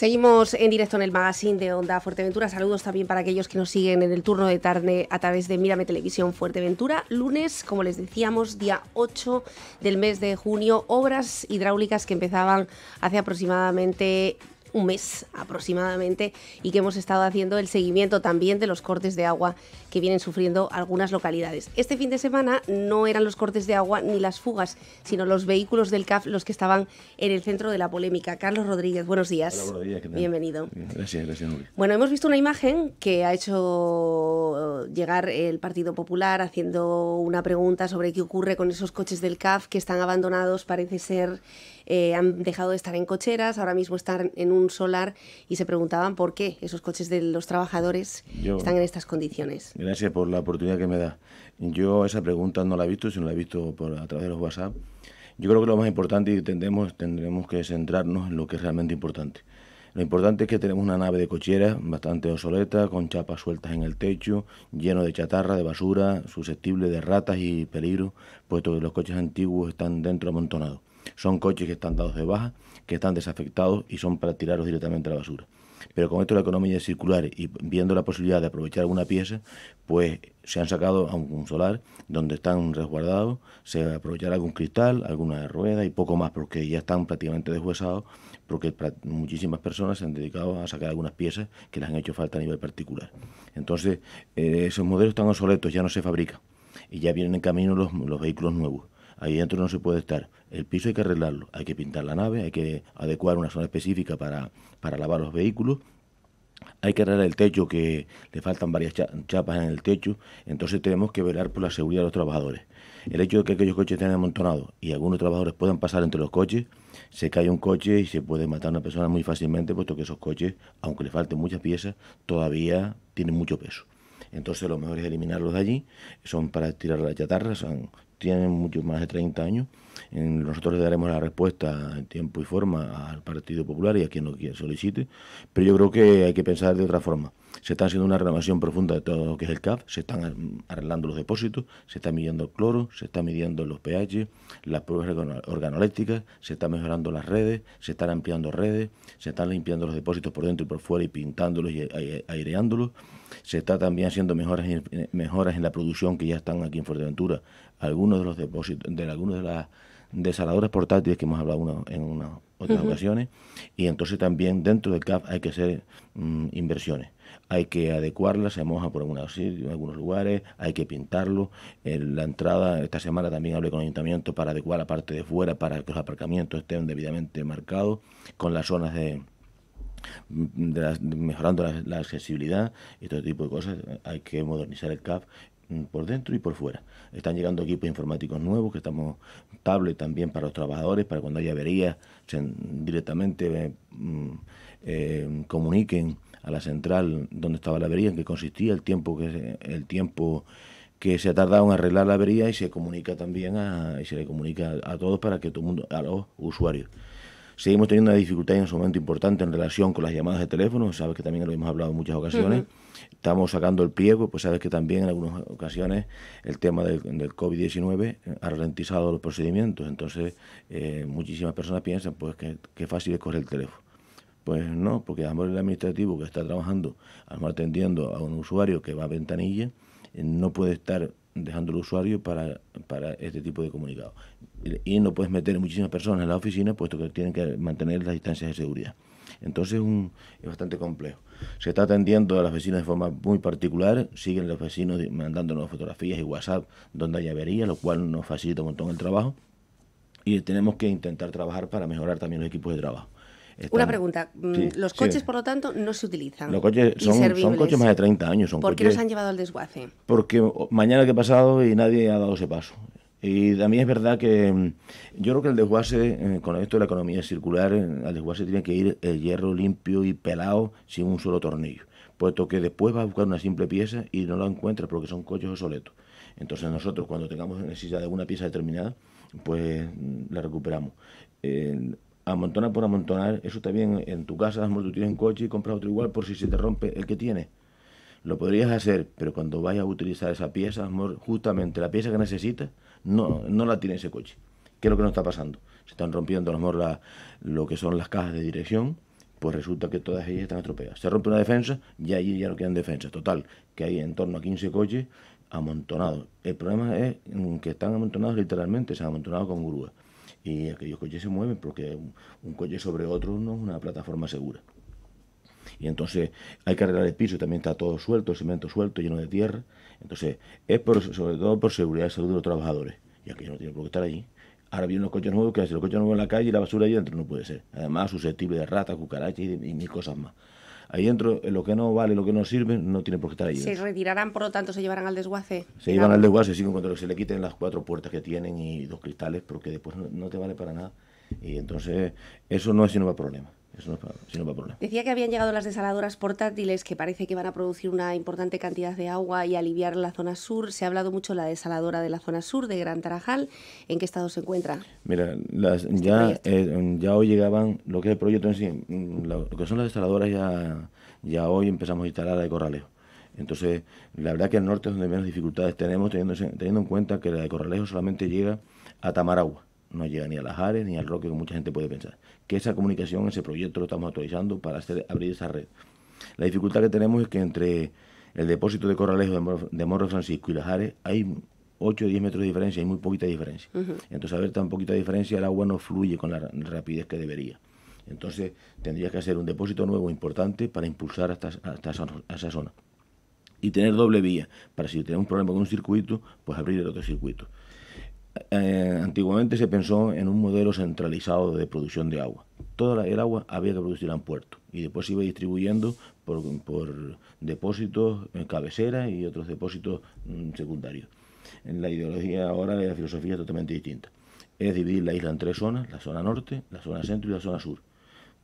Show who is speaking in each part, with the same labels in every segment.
Speaker 1: Seguimos en directo en el magazine de Onda Fuerteventura. Saludos también para aquellos que nos siguen en el turno de tarde a través de Mírame Televisión Fuerteventura. Lunes, como les decíamos, día 8 del mes de junio, obras hidráulicas que empezaban hace aproximadamente un mes aproximadamente y que hemos estado haciendo el seguimiento también de los cortes de agua que vienen sufriendo algunas localidades. Este fin de semana no eran los cortes de agua ni las fugas, sino los vehículos del CAF los que estaban en el centro de la polémica. Carlos Rodríguez, buenos días. buenos días, Bienvenido. Gracias, gracias, Bueno, hemos visto una imagen que ha hecho llegar el Partido Popular haciendo una pregunta sobre qué ocurre con esos coches del CAF que están abandonados, parece ser eh, han dejado de estar en cocheras, ahora mismo están en un solar y se preguntaban por qué esos coches de los trabajadores están en estas condiciones.
Speaker 2: Gracias por la oportunidad que me da. Yo esa pregunta no la he visto, sino la he visto por, a través de los WhatsApp. Yo creo que lo más importante y tendremos, tendremos que centrarnos en lo que es realmente importante. Lo importante es que tenemos una nave de cochera bastante obsoleta, con chapas sueltas en el techo, lleno de chatarra, de basura, susceptible de ratas y peligro, puesto que los coches antiguos están dentro amontonados. Son coches que están dados de baja, que están desafectados y son para tirarlos directamente a la basura. Pero con esto la economía circular y viendo la posibilidad de aprovechar alguna pieza, pues se han sacado a un solar donde están resguardados, se aprovechará algún cristal, alguna rueda y poco más, porque ya están prácticamente deshuesados, porque muchísimas personas se han dedicado a sacar algunas piezas que les han hecho falta a nivel particular. Entonces, eh, esos modelos están obsoletos, ya no se fabrican y ya vienen en camino los vehículos nuevos. Ahí dentro no se puede estar. El piso hay que arreglarlo, hay que pintar la nave, hay que adecuar una zona específica para, para lavar los vehículos. Hay que arreglar el techo, que le faltan varias chapas en el techo. Entonces tenemos que velar por la seguridad de los trabajadores. El hecho de que aquellos coches estén amontonados y algunos trabajadores puedan pasar entre los coches, se cae un coche y se puede matar a una persona muy fácilmente, puesto que esos coches, aunque le falten muchas piezas, todavía tienen mucho peso. Entonces lo mejor es eliminarlos de allí. Son para tirar la chatarra, son, tienen muchos más de 30 años nosotros le daremos la respuesta en tiempo y forma al Partido Popular y a quien lo solicite, pero yo creo que hay que pensar de otra forma. Se está haciendo una renovación profunda de todo lo que es el CAP, se están arreglando los depósitos, se está midiendo el cloro, se está midiendo los pH, las pruebas organoléctricas, se está mejorando las redes, se están ampliando redes, se están limpiando los depósitos por dentro y por fuera y pintándolos y aireándolos. Se está también haciendo mejoras en, mejoras en la producción que ya están aquí en Fuerteventura. Algunos de los depósitos, de algunos de las saladores portátiles, que hemos hablado en otras ocasiones, y entonces también dentro del CAF hay que hacer mm, inversiones. Hay que adecuarlas, se moja por algunos, algunos lugares, hay que pintarlo. En la entrada, esta semana también hablé con el ayuntamiento para adecuar la parte de fuera, para que los aparcamientos estén debidamente marcados, con las zonas de, mm, mejorando la, la, accesibilidad y todo tipo de cosas. Hay que modernizar el CAF Mm, por dentro y por fuera. Están llegando equipos informáticos nuevos, que estamos tablet también para los trabajadores, para cuando haya averías, directamente eh, mm, eh, comuniquen a la central donde estaba la avería, en qué consistía el tiempo que el tiempo que se ha tardado en arreglar la avería y se comunica también a, y se le comunica a todos para que todo el mundo, a los usuarios. Seguimos teniendo una dificultad en su momento importante en relación con las llamadas de teléfono, sabes que también lo hemos hablado en muchas ocasiones. Estamos sacando el pliego, pues sabes que también en algunas ocasiones el tema del, COVID-19 ha ralentizado los procedimientos, entonces eh, muchísimas personas piensan pues que, fácil es coger el teléfono. Pues no, porque a el administrativo que está trabajando, a atendiendo a un usuario que va a ventanilla, eh, no puede estar dejando el usuario para, este tipo de comunicado Y no puedes meter muchísimas personas en la oficina, puesto que tienen que mantener las distancias de seguridad. Entonces un, es bastante complejo. Se está atendiendo a las vecinas de forma muy particular, siguen los vecinos mandándonos fotografías y WhatsApp donde haya averías, lo cual nos facilita un montón el trabajo. Y tenemos que intentar trabajar para mejorar también los equipos de trabajo. Una pregunta. Mm, los coches, por
Speaker 1: lo tanto, no se utilizan. Los coches son, coches más de 30
Speaker 2: años. Son ¿Por qué los han
Speaker 1: llevado al desguace?
Speaker 2: Porque mañana que he pasado y nadie ha dado ese paso. Y a también es verdad que mm, yo creo que el desguace, eh, con esto de la economía circular, eh, al desguace tiene que ir el hierro limpio y pelado sin un solo tornillo, puesto que después vas a buscar una simple pieza y no la encuentras porque son coches obsoletos. Entonces nosotros cuando tengamos necesidad de una pieza determinada, pues mm, la recuperamos. Eh, amontonar por amontonar, eso también en tu casa, amor, tú tienes un coche y compras otro igual por si se te rompe el que tiene. Lo podrías hacer, pero cuando vayas a utilizar esa pieza, amor, justamente la pieza que necesitas, no, no la tiene ese coche. ¿Qué es lo que nos está pasando? Se están rompiendo, amor, lo que son las cajas de dirección, pues resulta que todas ellas están atropelladas. Se rompe una defensa y allí ya no quedan defensas. Total, que hay en torno a 15 coches amontonados. El problema es que están amontonados literalmente, se han amontonado con grúas y aquellos coches se mueven porque un, coche sobre otro no es una plataforma segura. Y entonces hay que arreglar el piso, también está todo suelto, el cemento suelto, lleno de tierra. Entonces es sobre todo por seguridad y salud de los trabajadores, y aquello no tiene por qué estar allí. Ahora vienen los coches nuevos, que hacen los coches nuevos en la calle y la basura ahí dentro, no puede ser. Además, susceptible de ratas, cucarachas y mil cosas más ahí dentro lo que no vale, lo que no sirve, no tiene por qué estar ahí. ¿Se
Speaker 1: retirarán, por lo tanto, se llevarán al desguace?
Speaker 2: Se llevan al desguace, sí, cuando se le quiten las cuatro puertas que tienen y dos cristales, porque después no, te vale para nada. Y entonces, eso no es sino un problema.
Speaker 1: Decía que habían llegado las desaladoras portátiles que parece que van a producir una importante cantidad de agua y aliviar la zona sur. Se ha hablado mucho de la desaladora de la zona sur de Gran Tarajal. ¿En qué estado se encuentra?
Speaker 2: Mira, este ya, eh, ya hoy llegaban, lo que el proyecto en mm, lo, que son las desaladoras ya, ya hoy empezamos a instalar la de Corralejo. Entonces, la verdad que el norte es donde menos dificultades tenemos, teniendo, teniendo en cuenta que la de Corralejo solamente llega a Tamaragua no llega ni a las Ares ni al Roque, como mucha gente puede pensar, que esa comunicación, ese proyecto lo estamos actualizando para abrir esa red. La dificultad que tenemos es que entre el depósito de Corralejo de Morro, Francisco y Las Ares hay 8 o 10 metros de diferencia, hay muy poquita diferencia. Entonces, a ver tan poquita diferencia, el agua no fluye con la rapidez que debería. Entonces, tendrías que hacer un depósito nuevo importante para impulsar hasta, esa zona. Y tener doble vía, para si tenemos un problema con un circuito, pues abrir el otro circuito. Eh, antiguamente se pensó en un modelo centralizado de producción de agua. Toda el agua había que producir en puerto y después se iba distribuyendo por, por depósitos cabeceras y otros depósitos mm, secundarios. En la ideología ahora la filosofía es totalmente distinta. Es dividir la isla en tres zonas, la zona norte, la zona centro y la zona sur,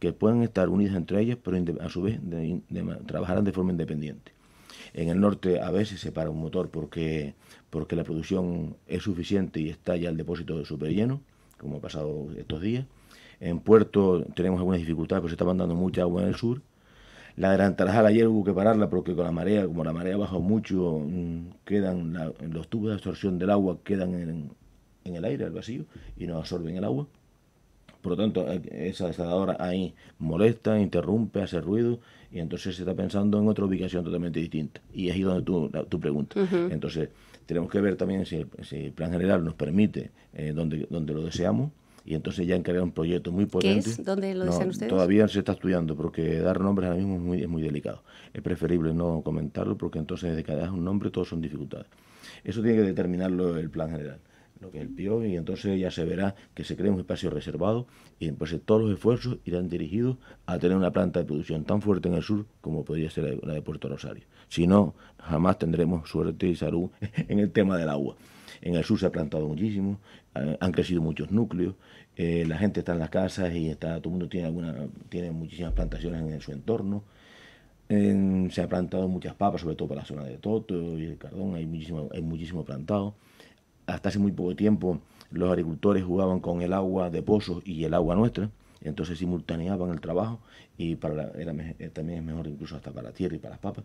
Speaker 2: que pueden estar unidas entre ellas, pero a su vez trabajarán de forma independiente. En el norte a veces se para un motor porque, porque la producción es suficiente y está ya el depósito súper lleno, como ha pasado estos días. En Puerto tenemos algunas dificultades, porque se está mandando mucha agua en el sur. La de tarja ayer hubo que pararla porque con la marea, como la marea baja mucho, mm, quedan los tubos de absorción del agua quedan en, en el aire, al vacío, y no absorben el agua. Por lo tanto, eh, esa desaladora ahí molesta, interrumpe, hace ruido y entonces se está pensando en otra ubicación totalmente distinta. Y es ahí donde tú, tu pregunta. Entonces, tenemos que ver también si el, plan general nos permite eh, donde, donde lo deseamos y entonces ya encargar un proyecto muy potente. ¿Qué es? ¿Dónde lo desean ustedes? Todavía se está estudiando, porque dar nombres ahora mismo es muy, es muy delicado. Es preferible no comentarlo, porque entonces desde que das un nombre todos son dificultades. Eso tiene que determinarlo el plan general lo que el vio y entonces ya se verá que se cree un espacio reservado y entonces pues todos los esfuerzos irán dirigidos a tener una planta de producción tan fuerte en el sur como podría ser la de, Puerto Rosario. Si no, jamás tendremos suerte y salud en el tema del agua. En el sur se ha plantado muchísimo, eh, han crecido muchos núcleos, eh, la gente está en las casas y está, todo el mundo tiene, alguna, tiene muchísimas plantaciones en su entorno. se ha plantado muchas papas, sobre todo para la zona de Toto y el Cardón, hay muchísimo, hay muchísimo plantado hasta hace muy poco tiempo los agricultores jugaban con el agua de pozos y el agua nuestra, entonces simultaneaban el trabajo y para eh, también es mejor incluso hasta para la tierra y para las papas.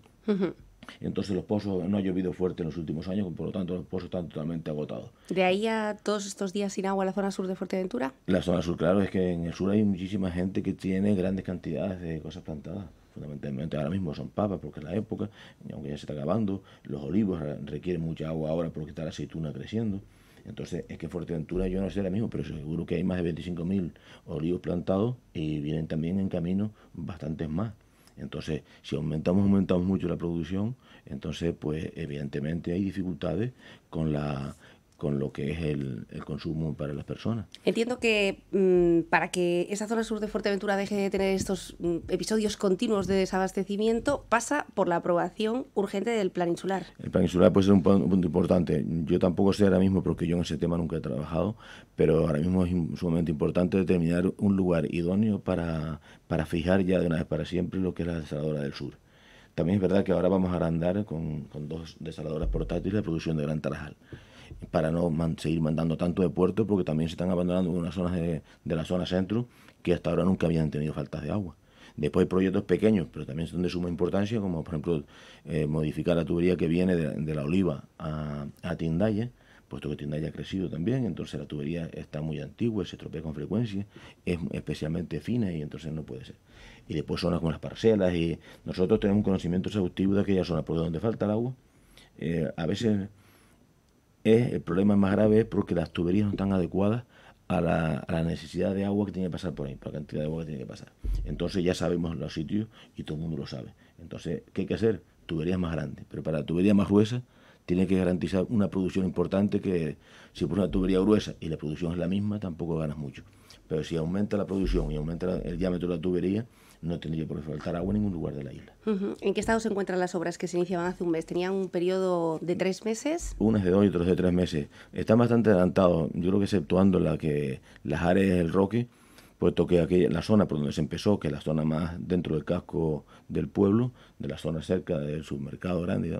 Speaker 2: Entonces los pozos no ha llovido fuerte en los últimos años, por lo tanto los pozos están totalmente agotados.
Speaker 1: ¿De ahí a todos estos días sin agua la zona sur de Fuerteventura?
Speaker 2: La zona sur, claro, es que en el sur hay muchísima gente que tiene grandes cantidades de cosas plantadas fundamentalmente ahora mismo son papas porque es la época, aunque ya se está acabando, los olivos requieren mucha agua ahora porque está la aceituna creciendo. Entonces, es que Fuerteventura, yo no sé la mismo, pero seguro que hay más de 25.000 olivos plantados y vienen también en camino bastantes más. Entonces, si aumentamos, aumentamos mucho la producción, entonces, pues evidentemente hay dificultades con la con lo que es el, consumo para las personas.
Speaker 1: Entiendo que mm, para que esa zona sur de Fuerteventura deje de tener estos mm, episodios continuos de desabastecimiento pasa por la aprobación urgente del plan insular.
Speaker 2: El plan insular puede ser un, punto importante. Yo tampoco sé ahora mismo porque yo en ese tema nunca he trabajado, pero ahora mismo es sumamente importante determinar un lugar idóneo para, para fijar ya de una vez para siempre lo que es la desaladora del sur. También es verdad que ahora vamos a agrandar... con, con dos desaladoras portátiles la producción de Gran Tarajal para no seguir mandando tanto de puerto, porque también se están abandonando unas zonas de, de, la zona centro que hasta ahora nunca habían tenido faltas de agua. Después hay proyectos pequeños, pero también son de suma importancia, como por ejemplo eh, modificar la tubería que viene de, la oliva a, a Tindaya, puesto que Tindaya ha crecido también, entonces la tubería está muy antigua, se estropea con frecuencia, es especialmente fina y entonces no puede ser. Y después zonas como las parcelas y nosotros tenemos un conocimiento exhaustivo de aquellas zonas por donde falta el agua. Eh, a veces es, el problema más grave es porque las tuberías no están adecuadas a la, necesidad de agua que tiene que pasar por ahí, por la cantidad de agua que tiene que pasar. Entonces ya sabemos los sitios y todo el mundo lo sabe. Entonces, ¿qué hay que hacer? Tuberías más grandes. Pero para la tubería más gruesa tiene que garantizar una producción importante que si pones una tubería gruesa y la producción es la misma, tampoco ganas mucho. Pero si aumenta la producción y aumenta el diámetro de la tubería, no tendría por qué faltar agua en ningún lugar de la isla.
Speaker 1: ¿En qué estado se encuentran las obras que se iniciaban hace un mes? ¿Tenían un periodo de tres meses?
Speaker 2: Unas de dos y otras de tres meses. Están bastante adelantados, yo creo que exceptuando la que, las áreas del Roque, puesto que aquella, la zona por donde se empezó, que es la zona más dentro del casco del pueblo, de la zona cerca del submercado grande,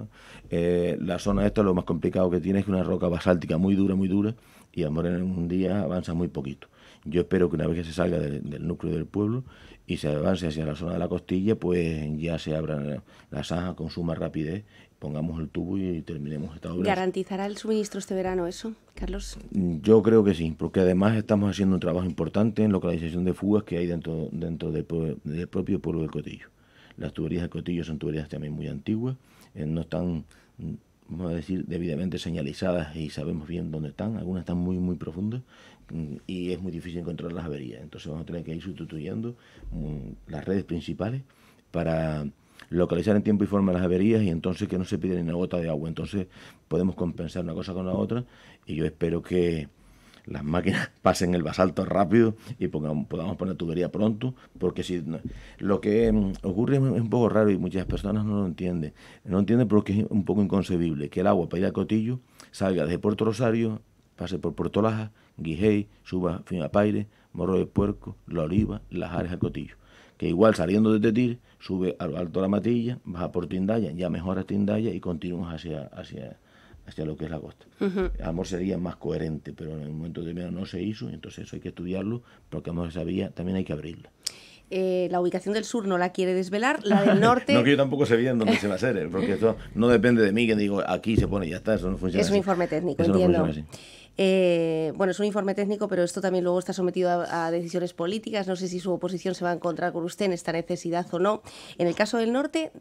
Speaker 2: eh, la zona esta lo más complicado que tiene es que una roca basáltica muy dura, muy dura, y a morir en un día avanza muy poquito. Yo espero que una vez que se salga del núcleo del pueblo y se avance hacia la zona de la costilla, pues ya se abran las saja con suma rapidez, pongamos el tubo y terminemos esta obra.
Speaker 1: ¿Garantizará el suministro este verano eso, Carlos?
Speaker 2: Mm, yo creo que sí, porque además estamos haciendo un trabajo importante en localización de fugas que hay dentro, dentro del, propio pueblo del Cotillo. Las tuberías del Cotillo son tuberías también muy antiguas, eh, no están mm, vamos a decir, debidamente señalizadas y sabemos bien dónde están. Algunas están muy, muy profundas y es muy difícil encontrar las averías. Entonces vamos a tener que ir sustituyendo mm, las redes principales para localizar en tiempo y forma las averías y entonces que no se pide ni una gota de agua. Entonces podemos compensar una cosa con la otra y yo espero que las máquinas pasen el basalto rápido y podamos poner tubería pronto, porque si lo que mm, ocurre es un poco raro y muchas personas no lo entienden. No entienden porque es un poco inconcebible que el agua para ir al Cotillo salga desde Puerto Rosario pase por Puerto Laja, Guijey, suba a Paire, Morro de Puerco, La Oliva, Las Ares a Cotillo. Que igual saliendo de Tetir, sube al alto de la Matilla, baja por Tindaya, ya mejora Tindaya y continuamos hacia, hacia, hacia lo que es la costa. Amor sería más coherente, pero en el momento de menos no se hizo, entonces eso hay que estudiarlo, porque a lo Sabía también hay que abrirla.
Speaker 1: Eh, la ubicación del sur no la quiere desvelar, la del norte... no, que
Speaker 2: yo tampoco sé bien dónde se va a hacer, eh, porque eso no depende de mí, que digo, aquí se pone, y ya está, eso no funciona Es un informe técnico, entiendo.
Speaker 1: Eh, bueno, es un informe técnico, pero esto también luego está sometido a, decisiones políticas. No sé si su oposición se va a encontrar con usted en esta necesidad o no. En el caso del norte...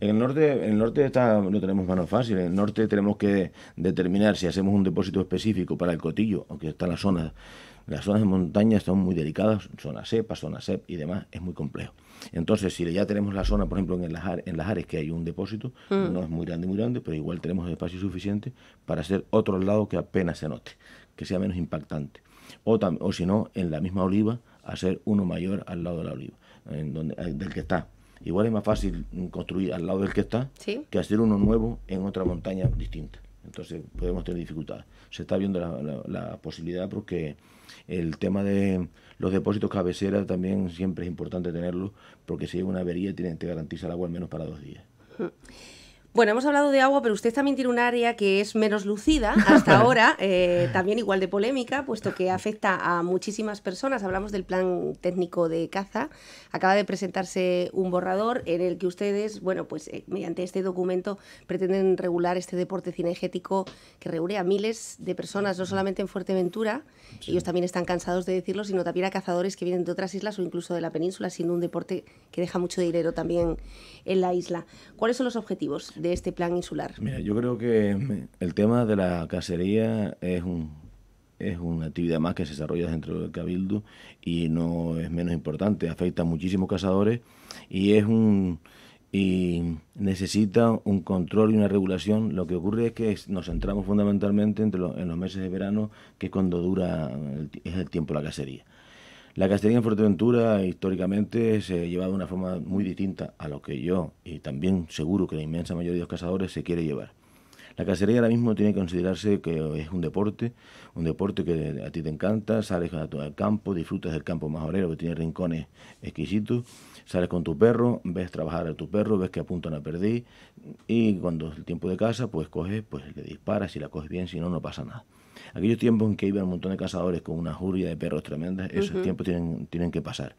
Speaker 2: En el norte, en el norte está, tenemos mano fácil. En el norte tenemos que determinar si hacemos un depósito específico para el cotillo, aunque está la zona las zonas de montaña son muy delicadas, zona cepa, zona sep y demás, es muy complejo. Entonces, si ya tenemos la zona, por ejemplo, en las, en las áreas que hay un depósito, mm. no es muy grande, muy grande, pero igual tenemos espacio suficiente para hacer otro lado que apenas se note, que sea menos impactante. O, o si no, en la misma oliva, hacer uno mayor al lado de la oliva, en donde, del que está. Igual es más fácil construir al lado del que está que hacer uno nuevo en otra montaña distinta. Entonces podemos tener dificultad Se está viendo la, posibilidad porque el tema de los depósitos cabecera también siempre es importante tenerlo porque si hay una avería tiene, te garantiza el agua al menos para dos días.
Speaker 1: Mm. Bueno, hemos hablado de agua, pero usted también tiene un área que es menos lucida hasta ahora, eh, también igual de polémica, puesto que afecta a muchísimas personas. Hablamos del plan técnico de caza. Acaba de presentarse un borrador en el que ustedes, bueno, pues eh, mediante este documento pretenden regular este deporte cinegético que reúne a miles de personas, no solamente en Fuerteventura, ellos también están cansados de decirlo, sino también a cazadores que vienen de otras islas o incluso de la península, siendo un deporte que deja mucho dinero también en la isla. ¿Cuáles son los objetivos? de este plan insular?
Speaker 2: Mira, yo creo que mm, el tema de la cacería es un, es una actividad más que se desarrolla dentro del cabildo y no es menos importante, afecta a muchísimos cazadores y es un y necesita un control y una regulación. Lo que ocurre es que nos centramos fundamentalmente entre en los meses de verano, que es cuando dura el, es el tiempo la cacería. La cacería en Fuerteventura históricamente se ha llevado de una forma muy distinta a lo que yo y también seguro que la inmensa mayoría de los cazadores se quiere llevar. La cacería ahora mismo tiene que considerarse que es un deporte, un deporte que a ti te encanta, sales al campo, disfrutas del campo majorero que tiene rincones exquisitos, sales con tu perro, ves trabajar a tu perro, ves que apuntan a perdí y cuando es el tiempo de casa, pues coges, pues le disparas, y la coges bien, si no, no pasa nada aquellos tiempos en que iban un montón de cazadores con una juria de perros tremendas, esos tiempos tienen, tienen que pasar.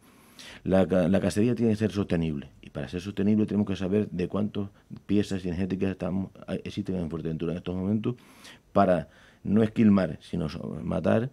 Speaker 2: La, cacería tiene que ser sostenible y para ser sostenible tenemos que saber de cuántas piezas energéticas estamos, existen en Fuerteventura en estos momentos para no esquilmar, sino matar,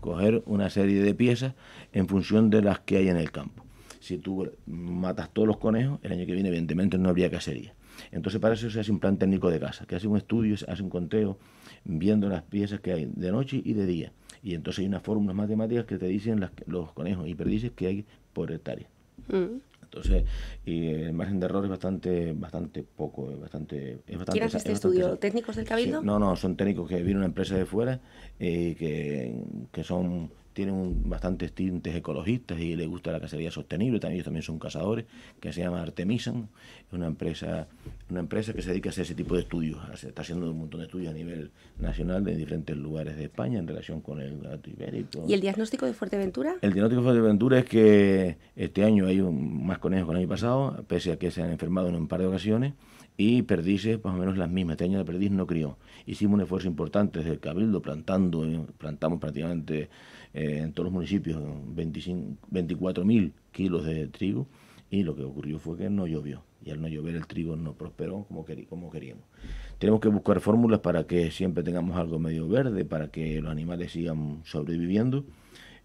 Speaker 2: coger una serie de piezas en función de las que hay en el campo. Si tú matas todos los conejos, el año que viene evidentemente no habría cacería. Entonces para eso se hace un plan técnico de caza, que hace un estudio, hace un conteo, viendo las piezas que hay de noche y de día. Y entonces hay unas fórmulas matemáticas que te dicen los conejos y perdices que hay por hectárea. Mm. Entonces, y el margen de error es bastante, bastante poco, es bastante, este estudio?
Speaker 1: ¿Técnicos del cabildo? no,
Speaker 2: no, son técnicos que viene una empresa de fuera y eh, que, que son tienen bastantes tintes ecologistas y les gusta la cacería sostenible, también ellos también son cazadores, que se llama Artemisan, una empresa, una empresa que se dedica a hacer ese tipo de estudios, está haciendo un montón de estudios a nivel nacional en diferentes lugares de España en relación con el gato ibérico. ¿Y el
Speaker 1: diagnóstico de Fuerteventura?
Speaker 2: El diagnóstico de Fuerteventura es que este año hay un, más conejos que el año pasado, pese a que se han enfermado en un par de ocasiones, y perdices más o menos las mismas. Este año la perdiz no crió. Hicimos un esfuerzo importante desde el Cabildo, plantando, eh, plantamos prácticamente eh, en todos los municipios 24.000 kilos de trigo y lo que ocurrió fue que no llovió. Y al no llover el trigo no prosperó como, queríamos. Tenemos que buscar fórmulas para que siempre tengamos algo medio verde, para que los animales sigan sobreviviendo.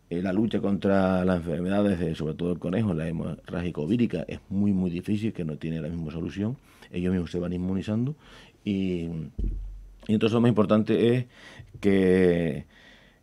Speaker 2: Eh, la lucha contra las enfermedades, sobre todo el conejo, la hemorragia covírica es muy muy difícil, que no tiene la misma solución. Ellos mismos se van inmunizando. y entonces lo más importante es que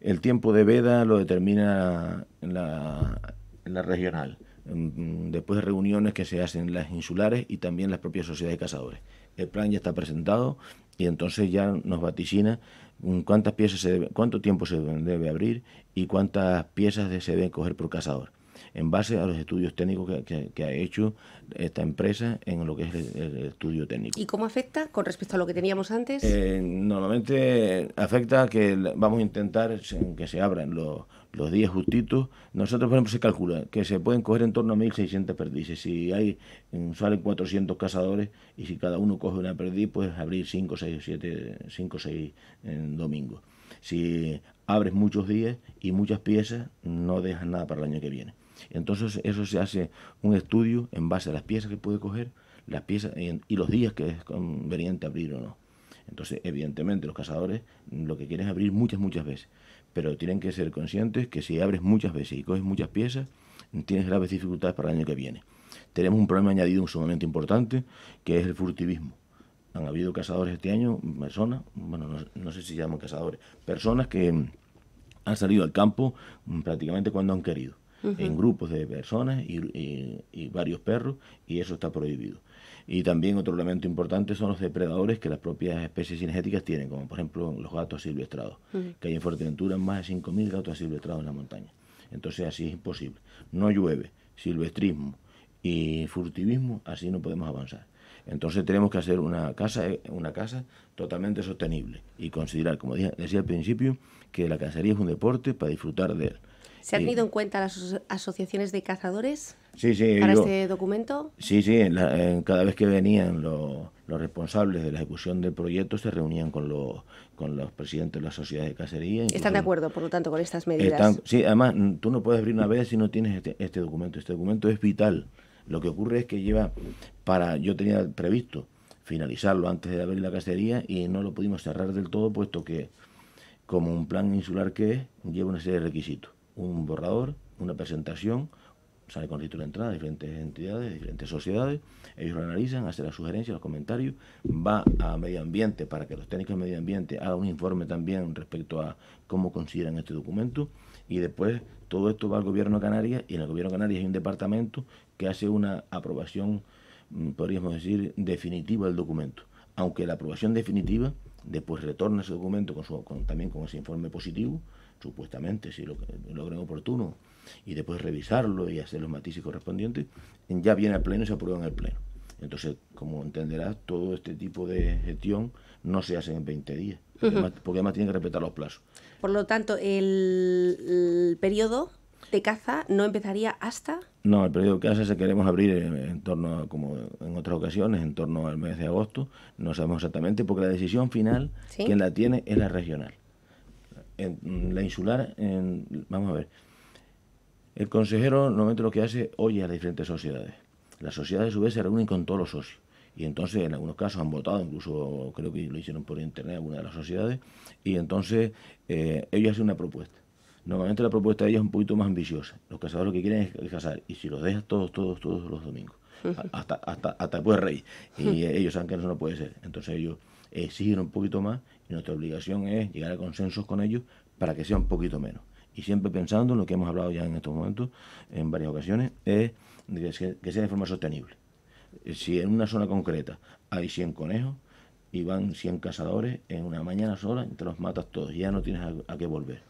Speaker 2: el tiempo de veda lo determina la, la regional, mm, después de reuniones que se hacen en las insulares y también las propias sociedades de cazadores. El plan ya está presentado y entonces ya nos vaticina mm, cuántas piezas cuánto tiempo se debe abrir y cuántas piezas se deben coger por cazador en base a los estudios técnicos que, ha hecho esta empresa en lo que es el, estudio técnico.
Speaker 1: ¿Y cómo afecta con respecto a lo que teníamos antes? Eh,
Speaker 2: normalmente afecta que vamos a intentar que se abran los, días justitos, nosotros, por ejemplo, se calcula que se pueden coger en torno a 1.600 perdices. Si hay salen 400 cazadores y si cada uno coge una perdiz, pues abrir 5, 6, 7, 5, 6 en domingo. Si abres muchos días y muchas piezas, no dejas nada para el año que viene. Entonces eso se hace un estudio en base a las piezas que puede coger, las piezas y los días que es conveniente abrir o no. Entonces, evidentemente, los cazadores lo que quieren es abrir muchas, muchas veces. Pero tienen que ser conscientes que si abres muchas veces y coges muchas piezas, tienes graves dificultades para el año que viene. Tenemos un problema añadido sumamente importante, que es el furtivismo. Han habido cazadores este año, personas, bueno, no, no sé si se llaman cazadores, personas que han salido al campo mm, prácticamente cuando han querido en grupos de personas y, varios perros, y eso está prohibido. Y también otro elemento importante son los depredadores que las propias especies energéticas tienen, como por ejemplo los gatos silvestrados, que hay en Fuerteventura más de 5.000 gatos silvestrados en la montaña. Entonces así es imposible. No llueve, silvestrismo y furtivismo, así no podemos avanzar. Entonces tenemos que hacer una casa, una casa totalmente sostenible y considerar, como decía al principio, que la cacería es un deporte para disfrutar de él ¿Se han tenido en
Speaker 1: cuenta las asociaciones de cazadores para este documento?
Speaker 2: Sí, sí, cada vez que venían los, responsables de la ejecución del proyecto se reunían con los, con los presidentes de las sociedades de cacería. ¿Están de
Speaker 1: acuerdo, por lo tanto, con estas medidas?
Speaker 2: sí, además, tú no puedes abrir una vez si no tienes este, este, documento. Este documento es vital. Lo que ocurre es que lleva para, yo tenía previsto finalizarlo antes de abrir la cacería y no lo pudimos cerrar del todo, puesto que, como un plan insular que es, lleva una serie de requisitos un borrador, una presentación, sale con título de entrada de diferentes entidades, diferentes sociedades, ellos lo analizan, hacen las sugerencias, los comentarios, va a medio ambiente para que los técnicos de medio ambiente hagan un informe también respecto a cómo consideran este documento y después todo esto va al gobierno de Canarias y en el gobierno de Canarias hay un departamento que hace una aprobación, mm, podríamos decir, definitiva del documento, aunque la aprobación definitiva después retorna ese documento con también con ese informe positivo supuestamente, si lo logran oportuno, y después revisarlo y hacer los matices correspondientes, ya viene al Pleno y se aprueba en el Pleno. Entonces, como entenderás, todo este tipo de gestión no se hace en 20 días, porque, además, tienen que respetar los plazos.
Speaker 1: Por lo tanto, el, periodo de caza no empezaría hasta...
Speaker 2: No, el periodo de caza se queremos abrir en, torno, como en otras ocasiones, en torno al mes de agosto. No sabemos exactamente, porque la decisión final, quien la tiene es la regional en mm, la insular, vamos a ver, el consejero normalmente lo que hace oye a las diferentes sociedades. Las sociedades a su vez se reúnen con todos los socios. Y entonces en algunos casos han votado, incluso creo que lo hicieron por internet algunas de las sociedades, y entonces eh, ellos hacen una propuesta. Normalmente la propuesta de ellos es un poquito más ambiciosa. Los cazadores lo que quieren es cazar, y si los dejas todos, todos, todos los domingos. hasta, hasta, hasta rey. Y hmm. eh, ellos saben que eso no puede ser. Entonces ellos exigen un poquito más y nuestra obligación es llegar a consensos con ellos para que sea un poquito menos. Y siempre pensando en lo que hemos hablado ya en estos momentos, en varias ocasiones, es que sea de forma sostenible. Si en una zona concreta hay 100 conejos, y van 100 cazadores en una mañana sola te los matas todos. Ya no tienes a qué volver.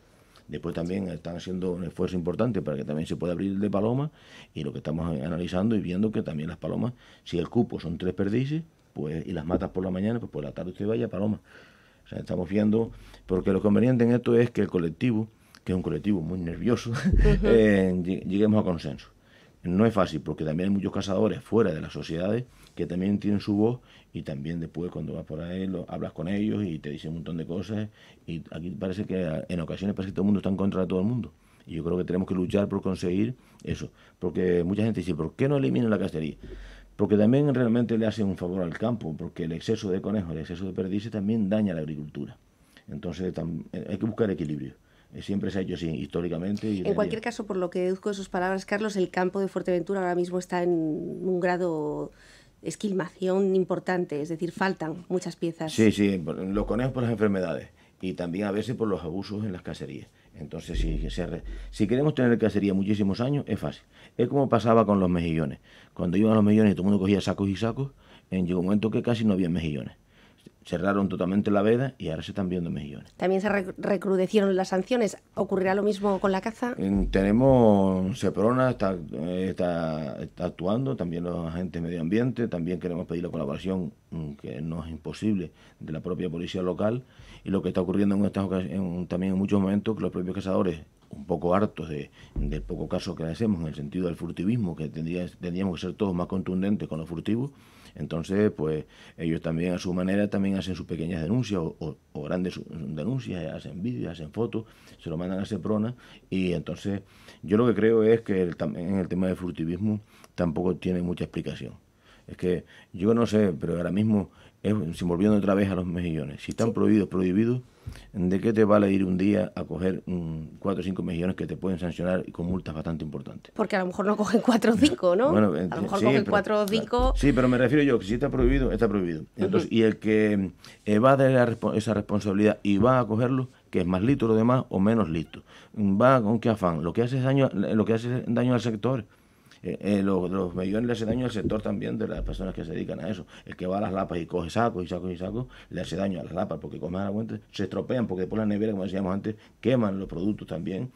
Speaker 2: Después también están haciendo un esfuerzo importante para que también se pueda abrir de paloma y lo que estamos analizando y viendo que también las palomas, si el cupo son tres perdices pues y las matas por la mañana, pues por la tarde usted vaya a paloma. O sea, estamos viendo, porque lo conveniente en esto es que el colectivo, que es un colectivo muy nervioso, eh, lleguemos a consenso. No es fácil porque también hay muchos cazadores fuera de las sociedades que también tienen su voz y también después cuando vas por ahí lo, hablas con ellos y te dicen un montón de cosas y aquí parece que en ocasiones parece que todo el mundo está en contra de todo el mundo. Y yo creo que tenemos que luchar por conseguir eso. Porque mucha gente dice, ¿por qué no eliminan la cacería? Porque también realmente le hacen un favor al campo, porque el exceso de conejos, el exceso de perdices también daña la agricultura. Entonces eh, hay que buscar equilibrio. Eh, siempre se ha hecho así históricamente. en cualquier
Speaker 1: caso, por lo que deduzco de sus palabras, Carlos, el campo de Fuerteventura ahora mismo está en un grado esquilmación importante, es decir, faltan muchas piezas. Sí,
Speaker 2: sí, los conejos por las enfermedades y también a veces por los abusos en las cacerías. Entonces, si, si queremos tener cacería muchísimos años, es fácil. Es como pasaba con los mejillones. Cuando iban los mejillones, todo el mundo cogía sacos y sacos, en llegó un momento que casi no había mejillones cerraron totalmente la veda y ahora se están viendo millones.
Speaker 1: También se recrudecieron las sanciones. ¿Ocurrirá lo mismo con la caza?
Speaker 2: Tenemos, Seprona eh, está, actuando, también los agentes medio ambiente, también queremos pedir la colaboración, mm, que no es imposible, de la propia policía local. Y lo que está ocurriendo en estas también en muchos momentos, que los propios cazadores un poco hartos de, del poco caso que hacemos en el sentido del furtivismo, que tendríamos que ser todos más contundentes con los furtivos, entonces, pues ellos también a su manera también hacen sus pequeñas denuncias o, grandes denuncias, eh, hacen vídeos, hacen fotos, se lo mandan a prona y entonces yo lo que creo es que el, en el tema del furtivismo tampoco tiene mucha explicación. Es que yo no sé, pero ahora mismo es, volviendo otra vez a los mejillones, si están prohibidos, prohibidos, ¿de qué te vale ir un día a coger 4 cuatro o cinco mejillones que te pueden sancionar con multas bastante importantes?
Speaker 1: Porque a lo mejor no cogen cuatro o 5, ¿no? a lo mejor sí, cogen pero, o cinco. Sí,
Speaker 2: pero me refiero yo que si está prohibido, está prohibido. Entonces, Y el que evade eh, esa responsabilidad y va a cogerlo, que es más listo lo demás o menos listo. Va con qué afán. Lo que hace daño, lo que hace daño al sector. Eh, eh, los, los le hacen daño al sector también de las personas que se dedican a eso. El que va a las lapas y coge sacos y sacos y sacos, le hace daño a las lapas porque comen a la cuenta se estropean porque después la nevera, como decíamos antes, queman los productos también.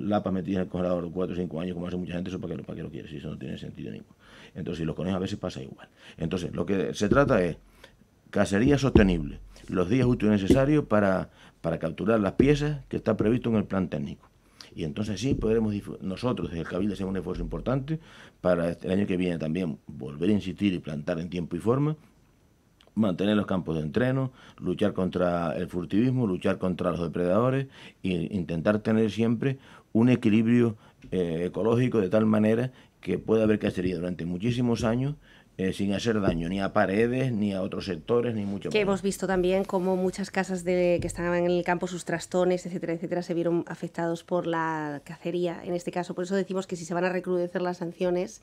Speaker 2: Lapas metidas en el congelador de 4 o 5 años, como hace mucha gente, eso para para lo quiere, eso no tiene sentido ninguno. Entonces, si los conejos a veces pasa igual. Entonces, lo que se trata es cacería sostenible, los días útiles necesarios para, para capturar las piezas que está previsto en el plan técnico y entonces sí podremos nosotros desde el Cabildo hacer un esfuerzo importante para este, el año que viene también volver a insistir y plantar en tiempo y forma mantener los campos de entreno, luchar contra el furtivismo, luchar contra los depredadores e intentar tener siempre un equilibrio eh, ecológico de tal manera que pueda haber cacería durante muchísimos años eh, sin hacer daño ni a paredes, ni a otros sectores, ni mucho Que hemos
Speaker 1: visto también como muchas casas que estaban en el campo, sus trastones, etcétera, etcétera, se vieron afectados por la cacería en este caso. Por eso decimos que si se van a recrudecer las sanciones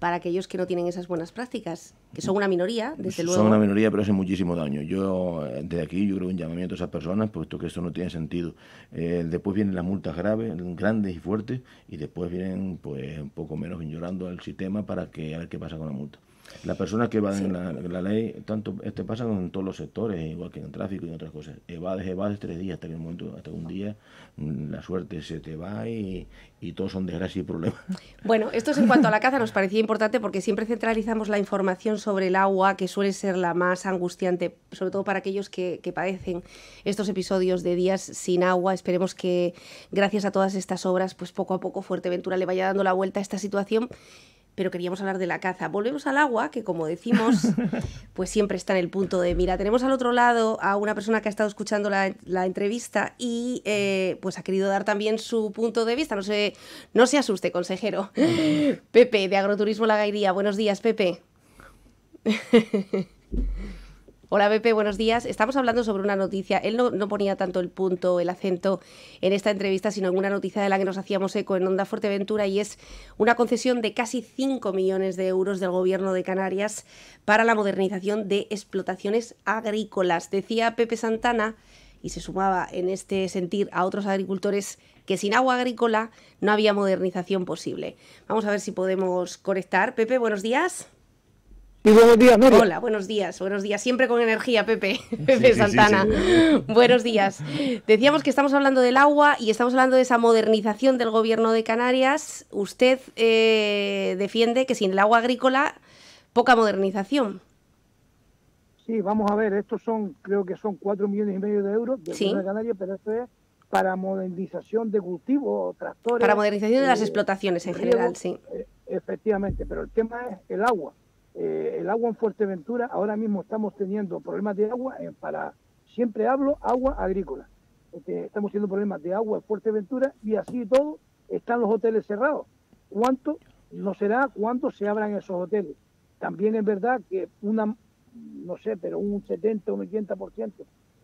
Speaker 1: para aquellos que no tienen esas buenas prácticas, que son una minoría, desde luego. Son una
Speaker 2: minoría, pero hacen muchísimo daño. Yo, eh, desde aquí, yo creo un llamamiento a esas personas, puesto que esto no tiene sentido. Eh, después vienen las multas graves, grandes y fuertes, y después vienen, pues, un poco menos llorando al sistema para que a ver qué pasa con la multa. La persona que evaden la, ley, tanto este pasa en todos los sectores, igual que en tráfico y en otras cosas. Evades, evades tres días hasta momento, hasta un día mm, la suerte se te va y, y todos son desgracias y problemas.
Speaker 1: Bueno, esto es en cuanto a la caza, nos parecía importante porque siempre centralizamos la información sobre el agua, que suele ser la más angustiante, sobre todo para aquellos que, que padecen estos episodios de días sin agua. Esperemos que gracias a todas estas obras, pues poco a poco Fuerteventura le vaya dando la vuelta a esta situación pero queríamos hablar de la caza. Volvemos al agua, que como decimos, pues siempre está en el punto de mira. Tenemos al otro lado a una persona que ha estado escuchando la, entrevista y eh, pues ha querido dar también su punto de vista. No se, no se asuste, consejero. Pepe, de Agroturismo La Gairía. Buenos días, Pepe. Hola Pepe, buenos días. Estamos hablando sobre una noticia. Él no, ponía tanto el punto, el acento en esta entrevista, sino en una noticia de la que nos hacíamos eco en Onda Fuerteventura y es una concesión de casi 5 millones de euros del gobierno de Canarias para la modernización de explotaciones agrícolas. Decía Pepe Santana y se sumaba en este sentir a otros agricultores que sin agua agrícola no había modernización posible. Vamos a ver si podemos conectar. Pepe, buenos días.
Speaker 3: Y buenos días, Hola,
Speaker 1: buenos días, buenos días. Siempre con energía, Pepe, Pepe Santana. buenos días. Decíamos que estamos hablando del agua y estamos hablando de esa modernización del gobierno de Canarias. Usted eh, defiende que sin el agua agrícola, poca
Speaker 3: modernización. Sí, vamos a ver, estos son, creo que son cuatro millones y medio de euros del gobierno de Canarias, pero esto es para modernización de cultivos, tractores. Para modernización de las eh, explotaciones en general, sí. Eh, efectivamente, pero el tema es el agua. Eh, el agua en Fuerteventura, ahora mismo estamos teniendo problemas de agua para, siempre hablo, agua agrícola. Este, estamos teniendo problemas de agua en Fuerteventura y así todo están los hoteles cerrados. ¿Cuánto no será ¿cuánto se abran esos hoteles? También es verdad que una, no sé, pero un 70 o un 80%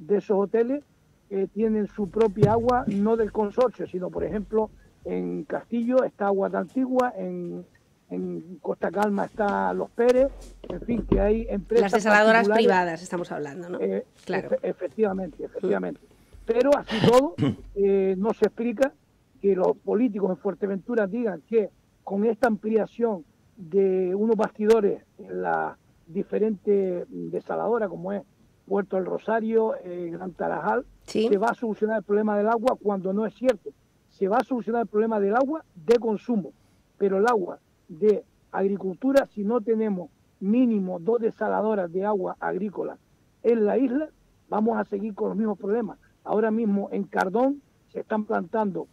Speaker 3: de esos hoteles eh, tienen su propia agua, no del consorcio, sino por ejemplo en Castillo está agua tan Antigua, en, en Costa Calma está Los Pérez, en fin, que hay empresas. Las desaladoras privadas estamos hablando, ¿no? Eh, claro. efectivamente, efectivamente. Mm. Pero así todo, eh, no se explica que los políticos en Fuerteventura digan que con esta ampliación de unos bastidores en las diferentes desaladoras, como es Puerto del Rosario, eh, Gran Tarajal, se va a solucionar el problema del agua cuando no es cierto. Se va a solucionar el problema del agua de consumo, pero el agua de agricultura si no tenemos mínimo dos desaladoras de agua agrícola en la isla, vamos a seguir con los mismos problemas. Ahora mismo en Cardón se están plantando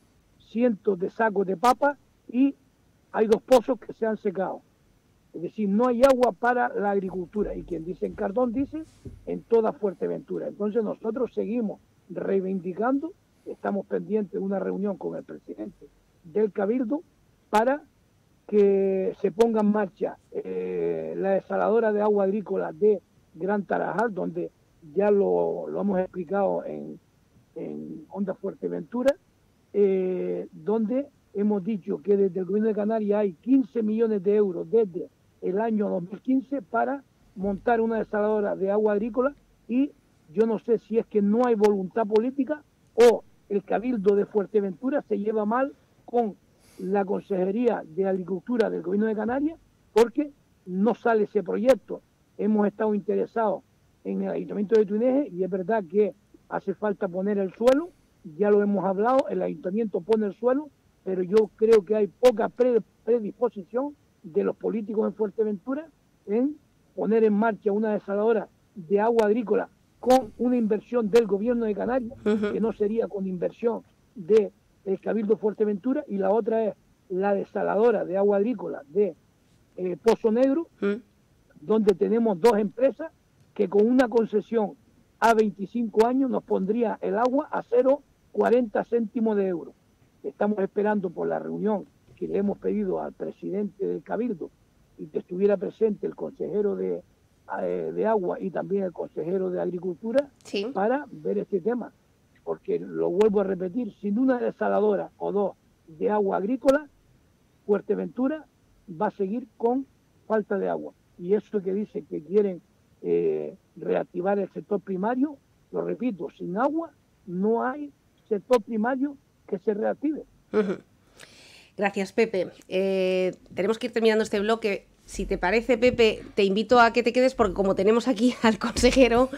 Speaker 3: cientos de sacos de papa y hay dos pozos que se han secado. Es decir, no hay agua para la agricultura. Y quien dice en Cardón dice en toda Fuerteventura. Entonces nosotros seguimos reivindicando, estamos pendientes de una reunión con el presidente del Cabildo para que se ponga en marcha eh, la desaladora de agua agrícola de Gran Tarajal, donde ya lo, lo hemos explicado en, en Onda Fuerteventura, eh, donde hemos dicho que desde el gobierno de Canarias hay 15 millones de euros desde el año 2015 para montar una desaladora de agua agrícola y yo no sé si es que no hay voluntad política o el cabildo de Fuerteventura se lleva mal con la Consejería de Agricultura del Gobierno de Canarias porque no sale ese proyecto. Hemos estado interesados en el Ayuntamiento de Tuneje y es verdad que hace falta poner el suelo, ya lo hemos hablado, el Ayuntamiento pone el suelo, pero yo creo que hay poca predisposición de los políticos en Fuerteventura en poner en marcha una desaladora de agua agrícola con una inversión del gobierno de Canarias, que no sería con inversión de el Cabildo Fuerteventura y la otra es la desaladora de agua agrícola de eh, Pozo Negro, mm. donde tenemos dos empresas que con una concesión a 25 años nos pondría el agua a 0,40 céntimos de euro. Estamos esperando por la reunión que le hemos pedido al presidente del Cabildo y que estuviera presente el consejero de, eh, agua y también el consejero de agricultura para ver este tema porque lo vuelvo a repetir, sin una desaladora o dos de agua agrícola, Fuerteventura va a seguir con falta de agua. Y eso que dice que quieren eh, reactivar el sector primario, lo repito, sin agua no hay sector primario que se reactive.
Speaker 1: Gracias, Pepe. Eh, tenemos que ir terminando este bloque si te parece, Pepe, te invito a que te quedes porque como tenemos aquí al consejero,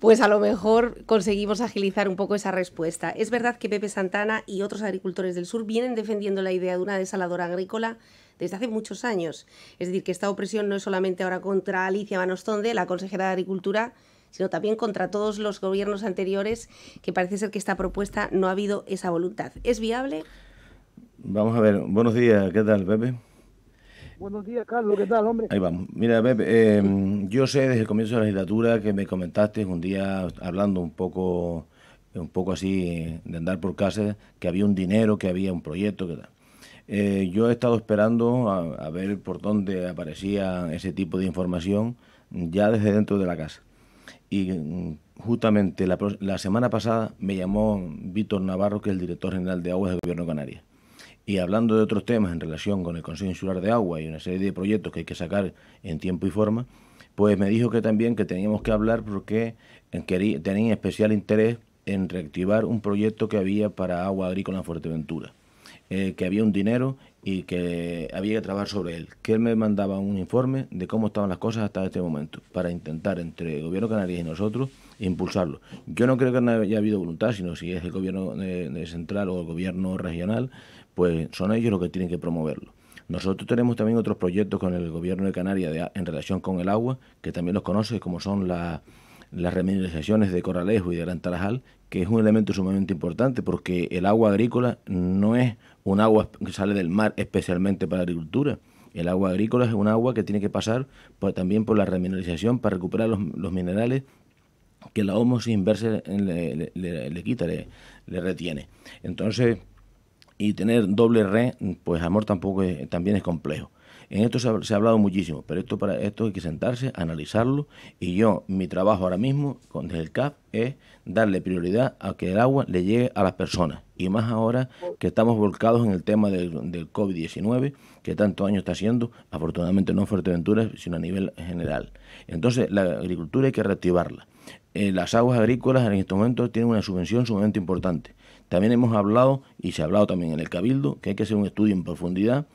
Speaker 1: pues a lo mejor conseguimos agilizar un poco esa respuesta. Es verdad que Pepe Santana y otros agricultores del sur vienen defendiendo la idea de una desaladora agrícola desde hace muchos años. Es decir, que esta opresión no es solamente ahora contra Alicia Manostonde, la consejera de Agricultura, sino también contra todos los gobiernos anteriores, que parece ser que esta propuesta no ha habido esa voluntad. ¿Es viable?
Speaker 2: Vamos a ver, buenos días, ¿qué tal, Pepe?
Speaker 3: Buenos días, Carlos. ¿Qué tal, hombre? Ahí vamos.
Speaker 2: Mira, em, yo sé desde el comienzo de la legislatura que me comentaste un día hablando un poco un poco así de andar por casa, que había un dinero, que había un proyecto, que tal. Eh, yo he estado esperando a, ver por dónde aparecía ese tipo de información ya desde dentro de la casa. Y mm, justamente la, la semana pasada me llamó Víctor Navarro, que es el director general de Aguas del Gobierno de Canarias y hablando de otros temas en relación con el Consejo Insular de Agua y una serie de proyectos que hay que sacar en tiempo y forma, pues me dijo que también que teníamos que hablar porque tenía especial interés en reactivar un proyecto que había para agua agrícola en Fuerteventura, eh, que había un dinero y que había que trabajar sobre él, que él me mandaba un informe de cómo estaban las cosas hasta este momento, para intentar entre el gobierno canario y nosotros impulsarlo. Yo no creo que haya habido voluntad, sino si es el gobierno central o el gobierno regional, pues son ellos los que tienen que promoverlo. Nosotros tenemos también otros proyectos con el gobierno de Canarias en relación con el agua, que también los conoces como son las remineralizaciones de Coralejo y de Gran Tarajal, que es un elemento sumamente importante porque el agua agrícola no es un agua que sale del mar especialmente para la agricultura. El agua agrícola es un agua que tiene que pasar también por la remineralización para recuperar los, minerales que la homosis inversa le, le, le quita, le retiene. Entonces, y tener doble re, pues amor tampoco también es complejo. En esto se ha, hablado muchísimo, pero esto para esto hay que sentarse, analizarlo y yo, mi trabajo ahora mismo con, desde el CAP es darle prioridad a que el agua le llegue a las personas y más ahora que estamos volcados en el tema del, COVID-19 que tanto año está haciendo, afortunadamente no en Fuerteventura, sino a nivel general. Entonces, la agricultura hay que reactivarla. Eh, las aguas agrícolas en estos momentos tienen una subvención sumamente importante. También hemos hablado, y se ha hablado también en el Cabildo, que hay que hacer un estudio en profundidad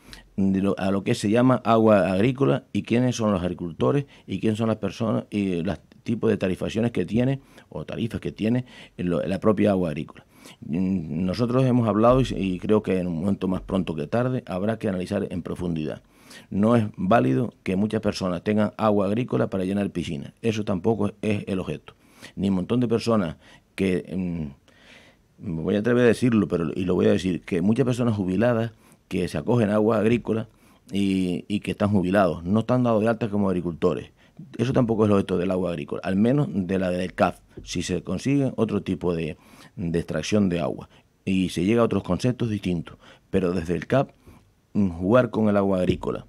Speaker 2: a lo que se llama agua agrícola y quiénes son los agricultores y quiénes son las personas y los tipos de tarifaciones que tiene o tarifas que tiene la propia agua agrícola. Mm, nosotros hemos hablado y creo que en un momento más pronto que tarde habrá que analizar en profundidad. No es válido que muchas personas tengan agua agrícola para llenar piscinas. Eso tampoco es el objeto. Ni un montón de personas que mm, voy a atrever a decirlo, pero y lo voy a decir, que muchas personas jubiladas que se acogen a agua agrícola y, que están jubilados, no están dados de alta como agricultores. Eso tampoco es lo esto del agua agrícola, al menos de la del CAF, si se consigue otro tipo de, de extracción de agua y se llega a otros conceptos distintos. Pero desde el CAP, mm, jugar con el agua agrícola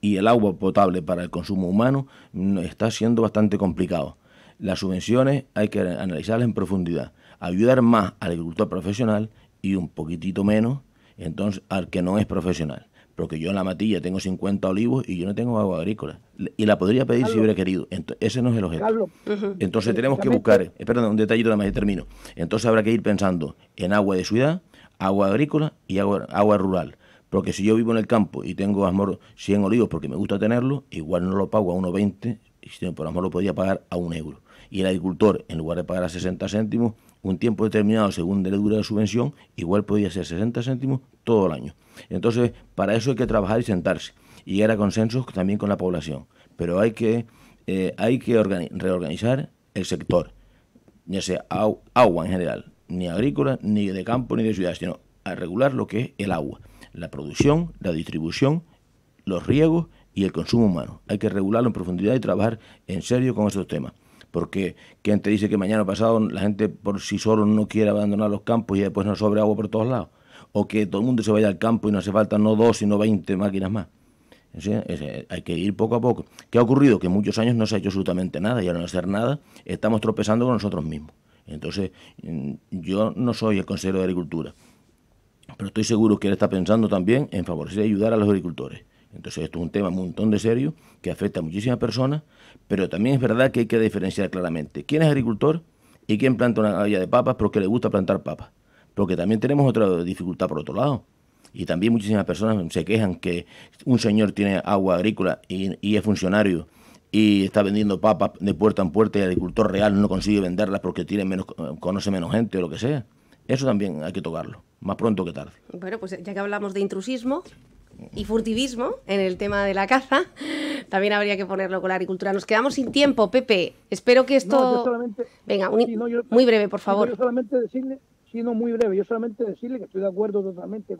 Speaker 2: y el agua potable para el consumo humano mm, está siendo bastante complicado. Las subvenciones hay que analizarlas en profundidad ayudar más al agricultor profesional y un poquitito menos entonces al que no es profesional. Porque yo en la matilla tengo 50 olivos y yo no tengo agua agrícola. Y la podría pedir si hubiera querido. ese no es el objeto.
Speaker 3: Entonces tenemos que buscar,
Speaker 2: Espera, un detallito nada más y termino. Entonces habrá que ir pensando en agua de ciudad, agua agrícola y agua, rural. Porque si yo vivo en el campo y tengo amor 100 olivos porque me gusta tenerlo, igual no lo pago a 1,20 y por amor lo podría pagar a un euro. Y el agricultor, en lugar de pagar a 60 céntimos, un tiempo determinado según la dura de subvención, igual podía ser 60 céntimos todo el año. Entonces, para eso hay que trabajar y sentarse y era consenso también con la población. Pero hay que, eh, hay que reorganizar el sector, ya sea agua en general, ni agrícola, ni de campo, ni de ciudad, sino a regular lo que es el agua, la producción, la distribución, los riegos y el consumo humano. Hay que regularlo en profundidad y trabajar en serio con estos temas porque quien te dice que mañana pasado la gente por sí solo no quiere abandonar los campos y después nos sobre agua por todos lados? O que todo el mundo se vaya al campo y no hace falta no dos, sino veinte máquinas más. hay que ir poco a poco. ¿Qué ha ocurrido? Que en muchos años no se ha hecho absolutamente nada y al no hacer nada estamos tropezando con nosotros mismos. Entonces, mm, yo no soy el consejero de Agricultura, pero estoy seguro que él está pensando también en favorecer y ayudar a los agricultores. Entonces esto es un tema un montón de serio que afecta a muchísimas personas, pero también es verdad que hay que diferenciar claramente quién es agricultor y quién planta una galla de papas porque le gusta plantar papas. Porque también tenemos otra dificultad por otro lado. Y también muchísimas personas se quejan que un señor tiene agua agrícola y, es funcionario y está vendiendo papas de puerta en puerta y el agricultor real no consigue venderlas porque tiene menos, conoce menos gente o lo que sea. Eso también hay que tocarlo, más pronto que tarde.
Speaker 1: Bueno, pues ya que hablamos de intrusismo, y furtivismo en el tema de la caza. También habría que ponerlo con la agricultura. Nos quedamos sin tiempo, Pepe. Espero que esto... Venga, muy breve, por favor. yo
Speaker 3: solamente decirle, no muy breve, yo solamente decirle que estoy de acuerdo totalmente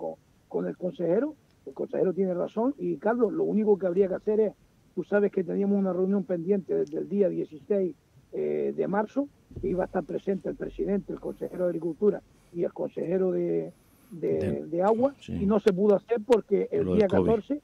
Speaker 3: con, el consejero. El consejero tiene razón y, Carlos, lo único que habría que hacer es, tú sabes que teníamos una reunión pendiente desde el día 16 eh, de marzo, iba a estar presente el presidente, el consejero de Agricultura y el consejero de, de, agua y no se pudo hacer porque el día 14,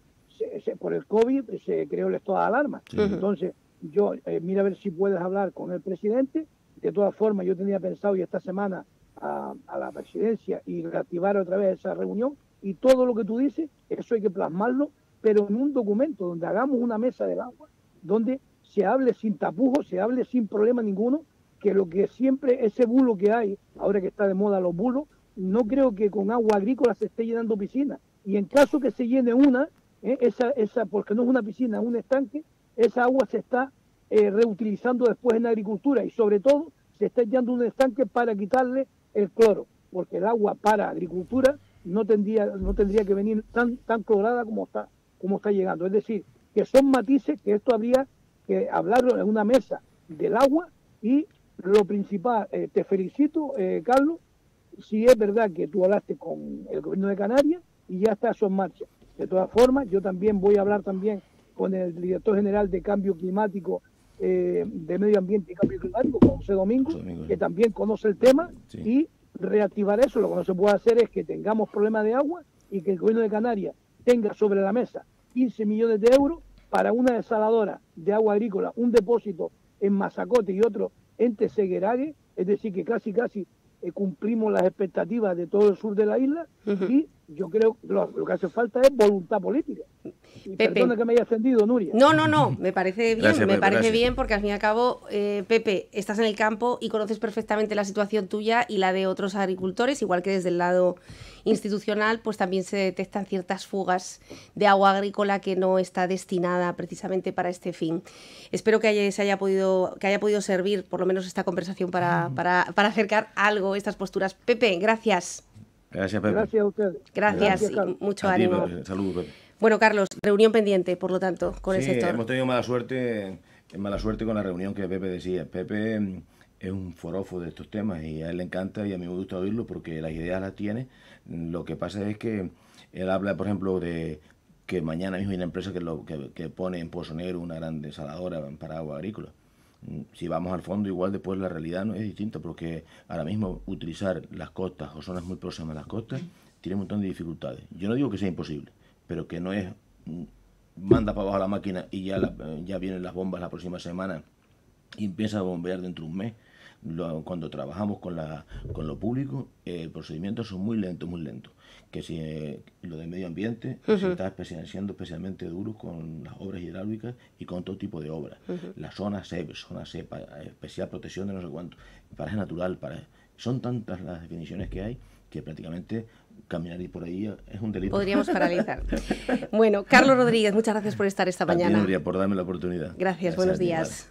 Speaker 3: por el COVID, se creó el estado de alarma. Entonces, yo, eh, mira a ver si puedes hablar con el presidente. De todas formas, yo tenía pensado y esta semana a, a, la presidencia y reactivar otra vez esa reunión. Y todo lo que tú dices, eso hay que plasmarlo, pero en un documento donde hagamos una mesa del agua, donde se hable sin tapujos, se hable sin problema ninguno, que lo que siempre, ese bulo que hay, ahora que está de moda los bulos, no creo que con agua agrícola se esté llenando piscinas. Y en caso que se llene una, eh, esa, esa, porque no es una piscina, es un estanque, esa agua se está eh, reutilizando después en la agricultura y sobre todo se está llenando un estanque para quitarle el cloro, porque el agua para agricultura no tendría, no tendría que venir tan, tan clorada como está, como está llegando. Es decir, que son matices que esto habría que hablarlo en una mesa del agua y lo principal, eh, te felicito, Carlos, si es verdad que tú hablaste con el gobierno de Canarias y ya está eso en marcha. De todas formas, yo también voy a hablar también con el director general de Cambio Climático, eh, de Medio Ambiente y Cambio Climático, José Domingo, que también conoce el tema y reactivar eso. Lo que no se puede hacer es que tengamos problemas de agua y que el gobierno de Canarias tenga sobre la mesa 15 millones de euros para una desaladora de agua agrícola, un depósito en Mazacote y otro en Teseguerague, es decir, que casi casi eh, cumplimos las expectativas de todo el sur de la isla y yo creo que lo, que hace falta es voluntad política. Perdona que me haya ascendido, Nuria. No, no, no, me parece bien, me parece bien
Speaker 1: porque al fin y al cabo, eh, Pepe, estás en el campo y conoces perfectamente la situación tuya y la de otros agricultores, igual que desde el lado institucional, pues también se detectan ciertas fugas de agua agrícola que no está destinada precisamente para este fin. Espero que haya, se haya podido, que haya podido servir por lo menos esta conversación para, para acercar algo estas posturas. Pepe, gracias. Gracias, Pepe. Gracias a Gracias, mucho ánimo. Saludos, Pepe. Bueno, Carlos, reunión pendiente, por lo tanto, con ese. el sector. hemos
Speaker 2: tenido mala suerte, mala suerte con la reunión que Pepe decía. Pepe mm, es un forofo de estos temas y a él le encanta y a mí me gusta oírlo porque las ideas las tiene. Lo que pasa es que él habla, por ejemplo, de que mañana mismo hay una empresa que, lo, que, que pone en Pozo Negro una gran desaladora para agua agrícola si vamos al fondo, igual después la realidad no es distinta, porque ahora mismo utilizar las costas o zonas muy próximas a las costas tiene un montón de dificultades. Yo no digo que sea imposible, pero que no es mm, manda para abajo la máquina y ya, eh, ya vienen las bombas la próxima semana y empieza a bombear dentro de un mes. cuando trabajamos con, la, con lo público, eh, el procedimiento son muy lentos, muy lentos que si eh, lo del medio ambiente se está siendo especialmente duro con las obras hidráulicas y con todo tipo de obras. La zona sepa, zona sepa especial protección de no sé cuánto, paraje natural, para Son tantas las definiciones que hay que prácticamente caminar y por ahí es un delito. Podríamos
Speaker 1: paralizar. bueno, Carlos Rodríguez, muchas gracias por estar esta mañana.
Speaker 2: gracias por darme la oportunidad.
Speaker 1: Gracias, buenos días.